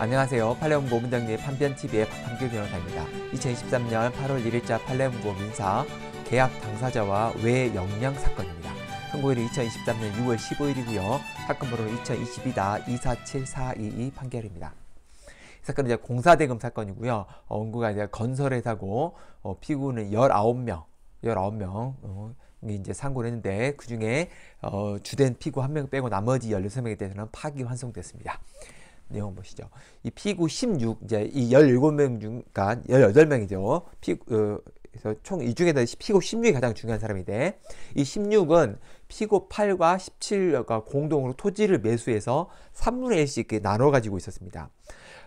안녕하세요. 팔레온보 문장리의 판변TV의 박한규 변호사입니다. 2023년 8월 1일자 팔레온보 민사 계약 당사자와 외영량 사건입니다. 선고일이 2023년 6월 15일이고요. 사건 번호는 2022-247422 판결입니다. 이 사건은 이제 공사대금 사건이고요. 어, 원고가 이제 건설회사고 어, 피고는 19명, 19명 어, 이제 상고를 했는데 그중에 어, 주된 피고 한 명 빼고 나머지 13명에 대해서는 파기환송됐습니다. 내용 보시죠. 이 P구 16, 이제 이 17명 중, 그러니까 18명이죠. P, 어, 그래서 총이 중에서 피고 16이 가장 중요한 사람인데 이 16은 피고 8과 17과 공동으로 토지를 매수해서 3분의 1씩 이렇게 나눠 가지고 있었습니다.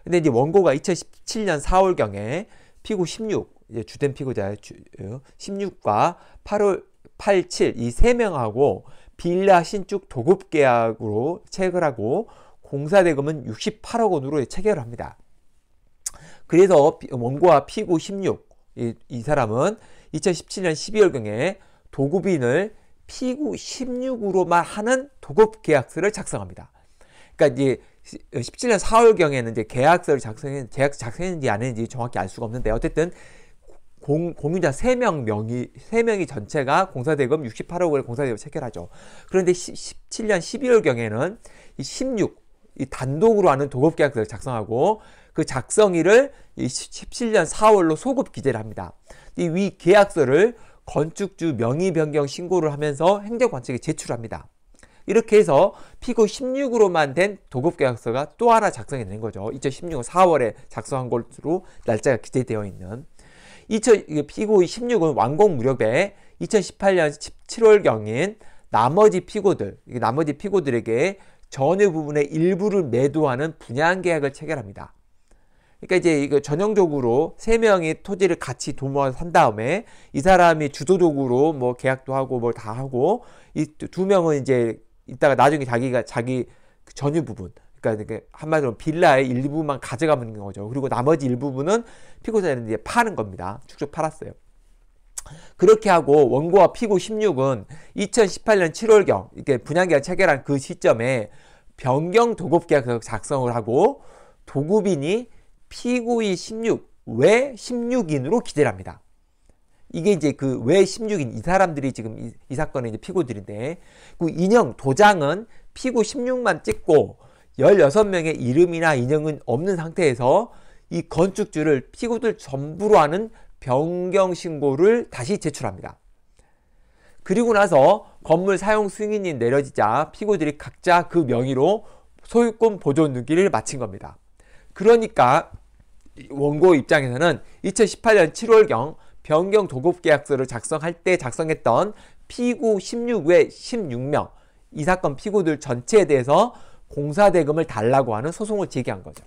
근데 이제 원고가 2017년 4월경에 피고 16, 이제 주된 피고자 16과 어, 8월 8, 7이세 명하고 빌라 신축 도급 계약으로 체결하고 공사대금은 68억 원으로 체결합니다. 그래서 원고와 피고 16, 이, 이 사람은 2017년 12월경에 도급인을 피구 16으로만 하는 도급 계약서를 작성합니다. 그러니까 이제 17년 어, 4월경에는 이제 계약서를 작성했, 계약 작성했는지 안 했는지 정확히 알 수가 없는데 어쨌든 공, 공유자 3명 명의, 3명이 전체가 공사대금 68억을 공사대금 체결하죠. 그런데 17년 12월경에는 이 16, 이 단독으로 하는 도급계약서를 작성하고 그 작성일을 17년 4월로 소급 기재를 합니다. 이 위 계약서를 건축주 명의 변경 신고를 하면서 행정관측에 제출합니다. 이렇게 해서 피고 16으로만 된 도급계약서가 또 하나 작성이 되 거죠. 2016년 4월에 작성한 것으로 날짜가 기재되어 있는 피고 16은 완공 무렵에 2018년 17월경인 나머지 피고들, 나머지 피고들에게 전유 부분의 일부를 매도하는 분양 계약을 체결합니다. 그러니까 이제 이거 전형적으로 세 명이 토지를 같이 도모해서 산 다음에 이 사람이 주도적으로 뭐 계약도 하고 뭘 다 하고 이 두 명은 이제 이따가 나중에 자기가 자기 그 전유 부분 그러니까 한마디로 빌라의 일부만 가져가는 거죠. 그리고 나머지 일부분은 피고자는 이 파는 겁니다. 축적 팔았어요. 그렇게 하고 원고와 피고 16은 2018년 7월경 이렇게 분양계약 체결한 그 시점에 변경 도급계약 서 작성을 하고 도급인이 피고인 16, 왜 16인으로 기재를 합니다. 이게 이제 그왜 16인 이 사람들이 지금 이, 이 사건의 이제 피고들인데 그 인형 도장은 피고 16만 찍고 16명의 이름이나 인형은 없는 상태에서 이 건축주를 피고들 전부로 하는 변경 신고를 다시 제출합니다. 그리고 나서 건물 사용 승인이 내려지자 피고들이 각자 그 명의로 소유권 보존 등기를 마친 겁니다. 그러니까 원고 입장에서는 2018년 7월경 변경 도급 계약서를 작성할 때 작성했던 피고 16외 16명 이 사건 피고들 전체에 대해서 공사 대금을 달라고 하는 소송을 제기한 거죠.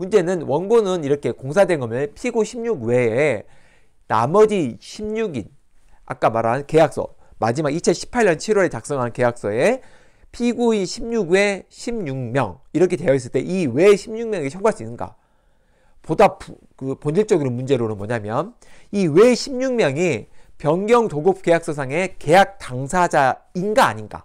문제는 원고는 이렇게 공사된 거면 피고 16 외에 나머지 16인 아까 말한 계약서 마지막 2018년 7월에 작성한 계약서에 피고인 16외 16명 이렇게 되어 있을 때 이외 16명이 청구할 수 있는가? 보다 부, 그본질적으 문제로는 뭐냐면 이외 16명이 변경 도급 계약서상의 계약 당사자인가 아닌가?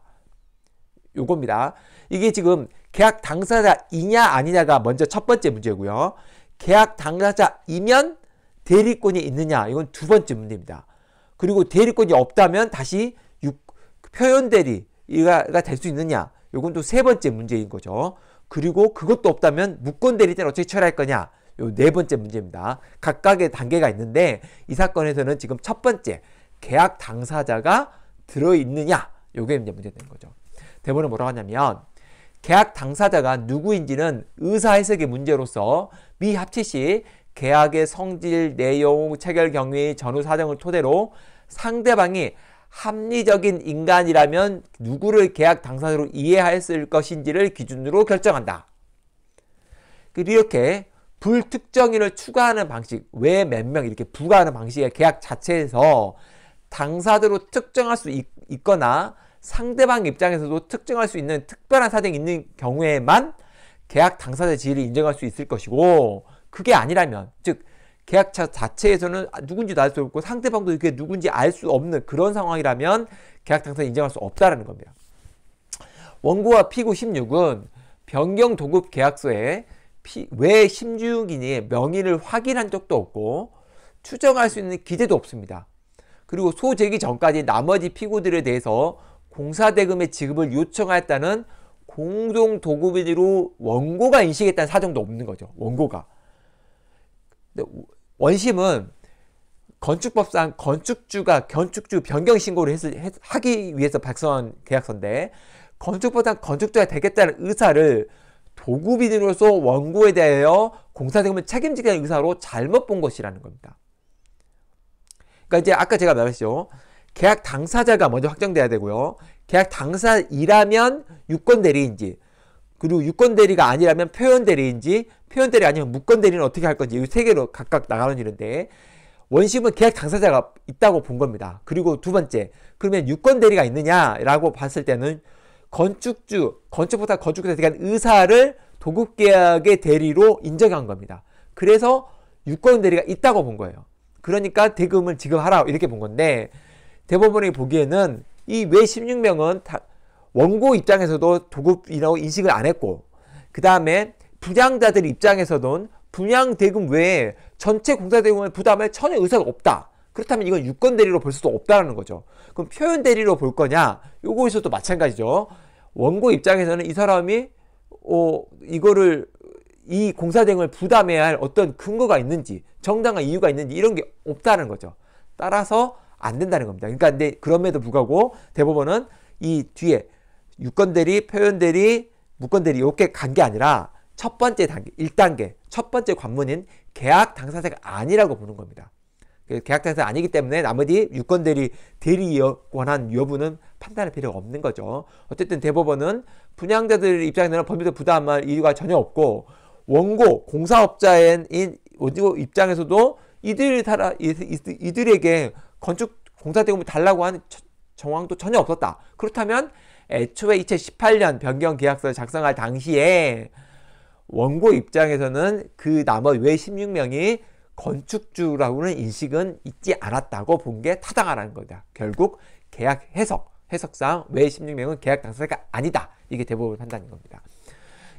요겁니다. 이게 지금 계약 당사자이냐 아니냐가 먼저 첫 번째 문제고요. 계약 당사자이면 대리권이 있느냐 이건 두 번째 문제입니다. 그리고 대리권이 없다면 다시 표현 대리가 될 수 있느냐 이건 또 세 번째 문제인 거죠. 그리고 그것도 없다면 무권 대리 자는 어떻게 처리할 거냐 요네 번째 문제입니다. 각각의 단계가 있는데 이 사건에서는 지금 첫 번째 계약 당사자가 들어있느냐 요게 이제 문제된 거죠. 대본에 뭐라고 하냐면 계약 당사자가 누구인지는 의사 해석의 문제로서 미합치 시 계약의 성질, 내용, 체결 경위, 전후 사정을 토대로 상대방이 합리적인 인간이라면 누구를 계약 당사자로 이해하였을 것인지를 기준으로 결정한다. 이렇게 불특정인을 추가하는 방식, 왜 몇 명 이렇게 부과하는 방식의 계약 자체에서 당사자로 특정할 수 있, 거나 상대방 입장에서도 특정할 수 있는 특별한 사정이 있는 경우에만 계약 당사자 지위를 인정할 수 있을 것이고 그게 아니라면 즉 계약차 자체에서는 누군지도 알 수 없고 상대방도 그게 누군지 알 수 없는 그런 상황이라면 계약 당사자 인정할 수없다는 겁니다. 원고와 피고 16은 변경 도급 계약서에 피, 왜심주이니 명의를 확인한 적도 없고 추정할 수 있는 기재도 없습니다. 그리고 소제기 전까지 나머지 피고들에 대해서 공사대금의 지급을 요청하였다는 공동 도구비로 원고가 인식했다는 사정도 없는 거죠. 원고가. 원심은 건축법상 건축주가 건축주 변경 신고를 했을, 했, 하기 위해서 발송한 계약서인데 건축법상 건축주가 되겠다는 의사를 도구비으로서 원고에 대하여 공사대금을 책임지겠다는 의사로 잘못 본 것이라는 겁니다. 그러니까 이제 아까 제가 말했죠. 계약 당사자가 먼저 확정돼야 되고요. 계약 당사이라면 유권 대리인지 그리고 유권 대리가 아니라면 표현 대리인지 표현 대리 아니면 무권 대리는 어떻게 할 건지 이 세 개로 각각 나가는 일인데 원심은 계약 당사자가 있다고 본 겁니다. 그리고 두 번째 그러면 유권 대리가 있느냐라고 봤을 때는 건축주 건축보다 건축주에 대한 의사를 도급 계약의 대리로 인정한 겁니다. 그래서 유권 대리가 있다고 본 거예요. 그러니까 대금을 지금 하라 이렇게 본 건데 대법원이 보기에는 이왜 16명은 원고 입장에서도 도급이라고 인식을 안 했고 그 다음에 분양자들 입장에서도 분양 대금 외에 전체 공사 대금을 부담할 전혀 의사가 없다. 그렇다면 이건 유권 대리로 볼 수도 없다라는 거죠. 그럼 표현 대리로 볼 거냐? 요거에서도 마찬가지죠. 원고 입장에서는 이 사람이 어 이거를 이 공사 대금을 부담해야 할 어떤 근거가 있는지 정당한 이유가 있는지 이런 게 없다는 거죠. 따라서 안 된다는 겁니다. 그러니까 근데 그럼에도 불구하고 대법원은 이 뒤에 유권 대리, 표현 대리, 무권 대리 이렇게 간 게 아니라 첫 번째 단계, 1단계, 첫 번째 관문인 계약 당사자가 아니라고 보는 겁니다. 그 계약 당사자 아니기 때문에 나머지 유권 대리 대리 권한 여부는 판단할 필요가 없는 거죠. 어쨌든 대법원은 분양자들 입장에서는 법률적 부담할 이유가 전혀 없고 원고 공사업자인 원고 입장에서도 이들 따라 이들에게 건축 공사 대금을 달라고 하는 정황도 전혀 없었다. 그렇다면 애초에 2018년 변경 계약서 작성할 당시에 원고 입장에서는 그 나머지 외 16명이 건축주라고는 인식은 있지 않았다고 본 게 타당하다는 거다. 결국 계약 해석, 해석상 외 16명은 계약 당사자가 아니다. 이게 대법원 판단인 겁니다.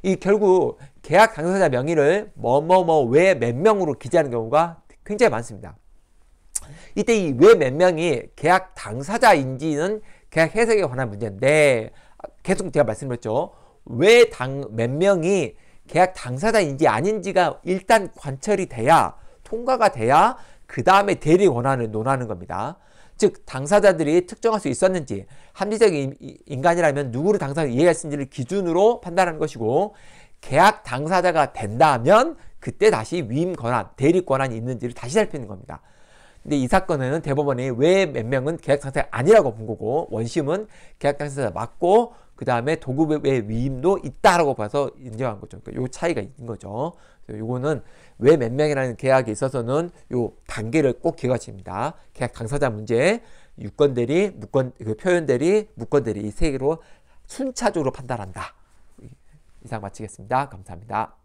이 결국 계약 당사자 명의를 뭐 뭐 뭐 외 몇 명으로 기재하는 경우가 굉장히 많습니다. 이때 이 왜 몇 명이 계약 당사자인지는 계약 해석에 관한 문제인데 네. 계속 제가 말씀드렸죠. 왜 당 몇 명이 계약 당사자인지 아닌지가 일단 관철이 돼야 통과가 돼야 그 다음에 대리 권한을 논하는 겁니다. 즉 당사자들이 특정할 수 있었는지 합리적 인간이라면 누구를 당사자 이해했는지를 기준으로 판단하는 것이고 계약 당사자가 된다면 그때 다시 위임 권한, 대리 권한이 있는지를 다시 살피는 겁니다. 근데 이사건은 대법원이 왜 몇 명은 계약상사가 아니라고 본 거고 원심은 계약상사가 맞고 그 다음에 도급의 위임도 있다라고 봐서 인정한 거죠. 그러니까 요 차이가 있는 거죠. 요거는 왜 몇 명이라는 계약에 있어서는 요 단계를 꼭 기억하십니다. 계약 당사자 문제, 유권 대리, 무권 그 표현 대리, 무권 대리 이 세 개로 순차적으로 판단한다. 이상 마치겠습니다. 감사합니다.